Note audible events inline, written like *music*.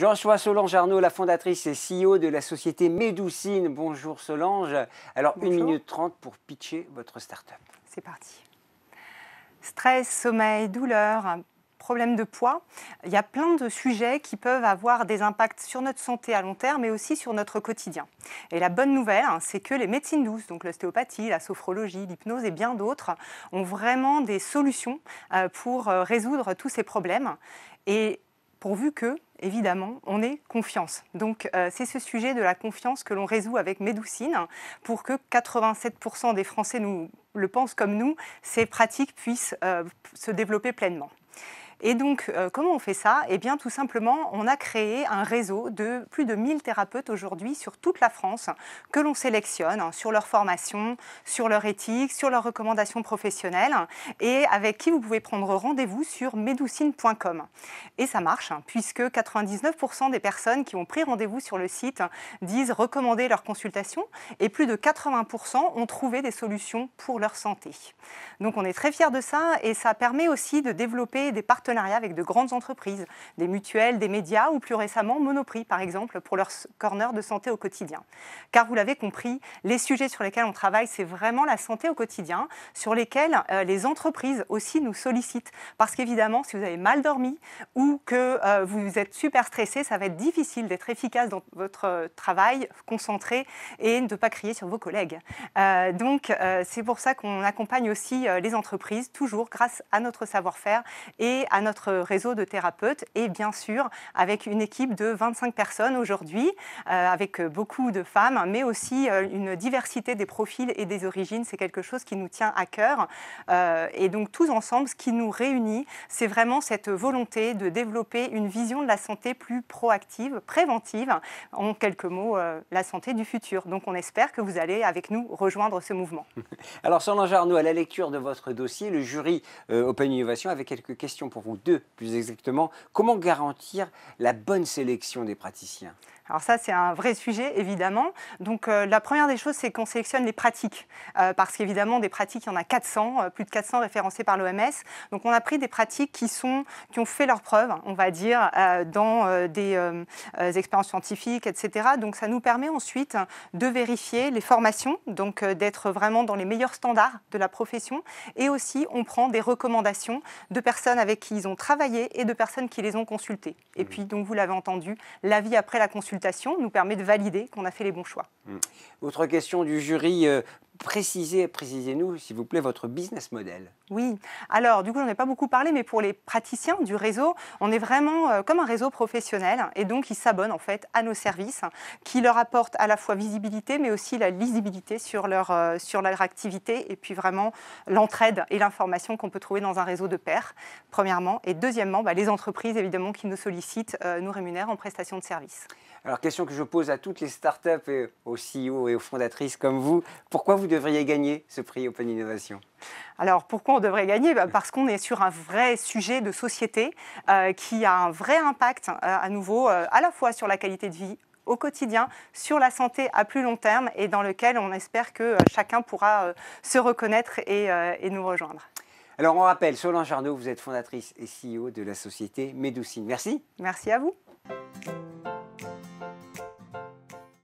Jean-Choix Solange Arnaud, la fondatrice et CEO de la société Médoucine. Bonjour Solange. Alors, une 1 minute 30 pour pitcher votre start-up. C'est parti. Stress, sommeil, douleur, problème de poids. Il y a plein de sujets qui peuvent avoir des impacts sur notre santé à long terme, mais aussi sur notre quotidien. Et la bonne nouvelle, hein, c'est que les médecines douces, donc l'ostéopathie, la sophrologie, l'hypnose et bien d'autres, ont vraiment des solutions euh, pour euh, résoudre tous ces problèmes. Et pourvu que, évidemment, on ait confiance. Donc euh, c'est ce sujet de la confiance que l'on résout avec Médoucine pour que 87% des Français nous le pensent comme nous, ces pratiques puissent euh, se développer pleinement. Et donc, euh, comment on fait ça Eh bien, tout simplement, on a créé un réseau de plus de 1000 thérapeutes aujourd'hui sur toute la France que l'on sélectionne hein, sur leur formation, sur leur éthique, sur leurs recommandations professionnelles et avec qui vous pouvez prendre rendez-vous sur medoucine.com. Et ça marche, hein, puisque 99% des personnes qui ont pris rendez-vous sur le site disent recommander leur consultation et plus de 80% ont trouvé des solutions pour leur santé. Donc, on est très fiers de ça et ça permet aussi de développer des partenariats avec de grandes entreprises, des mutuelles, des médias ou plus récemment Monoprix par exemple pour leur corner de santé au quotidien. Car vous l'avez compris, les sujets sur lesquels on travaille, c'est vraiment la santé au quotidien, sur lesquels euh, les entreprises aussi nous sollicitent. Parce qu'évidemment, si vous avez mal dormi ou que euh, vous êtes super stressé, ça va être difficile d'être efficace dans votre euh, travail, concentré et ne pas crier sur vos collègues. donc, c'est pour ça qu'on accompagne aussi les entreprises, toujours grâce à notre savoir-faire et à notre réseau de thérapeutes et bien sûr avec une équipe de 25 personnes aujourd'hui, euh, avec euh, beaucoup de femmes, mais aussi euh, une diversité des profils et des origines. C'est quelque chose qui nous tient à cœur. et donc tous ensemble, ce qui nous réunit, c'est vraiment cette volonté de développer une vision de la santé plus proactive, préventive, en quelques mots, la santé du futur. Donc on espère que vous allez avec nous rejoindre ce mouvement. *laughs* Alors Solange Arnaud, à la lecture de votre dossier, le jury Open Innovation avait quelques questions pour vous ou deux plus exactement, comment garantir la bonne sélection des praticiens alors ça, c'est un vrai sujet, évidemment. Donc euh, la première des choses, c'est qu'on sélectionne les pratiques, euh, parce qu'évidemment, des pratiques, il y en a 400, euh, plus de 400 référencées par l'OMS. Donc on a pris des pratiques qui, sont, qui ont fait leur preuve, on va dire, dans des expériences scientifiques, etc. Donc ça nous permet ensuite de vérifier les formations, donc d'être vraiment dans les meilleurs standards de la profession. Et aussi, on prend des recommandations de personnes avec qui ils ont travaillé et de personnes qui les ont consultées. Et mmh. puis, donc vous l'avez entendu, l'avis après la consultation nous permet de valider qu'on a fait les bons choix. Mm. Autre question du jury, euh, précisez, précisez-nous, s'il vous plaît, votre business model. Oui, alors du coup, j'en ai pas beaucoup parlé, mais pour les praticiens du réseau, on est vraiment euh, comme un réseau professionnel et donc ils s'abonnent en fait à nos services qui leur apportent à la fois visibilité mais aussi la lisibilité sur leur, euh, sur leur activité et puis vraiment l'entraide et l'information qu'on peut trouver dans un réseau de pairs, premièrement. Et deuxièmement, bah, les entreprises évidemment qui nous sollicitent euh, nous rémunèrent en prestation de services. Alors, question que je pose à toutes les startups et aux CEO et aux fondatrices comme vous, pourquoi vous devriez gagner ce prix Open Innovation alors pourquoi on devrait gagner bah, Parce qu'on est sur un vrai sujet de société euh, qui a un vrai impact euh, à nouveau euh, à la fois sur la qualité de vie au quotidien, sur la santé à plus long terme et dans lequel on espère que chacun pourra se reconnaître et, et, nous rejoindre. Alors on rappelle, Solange Arnaud, vous êtes fondatrice et CEO de la société Médoucine. Merci. Merci à vous.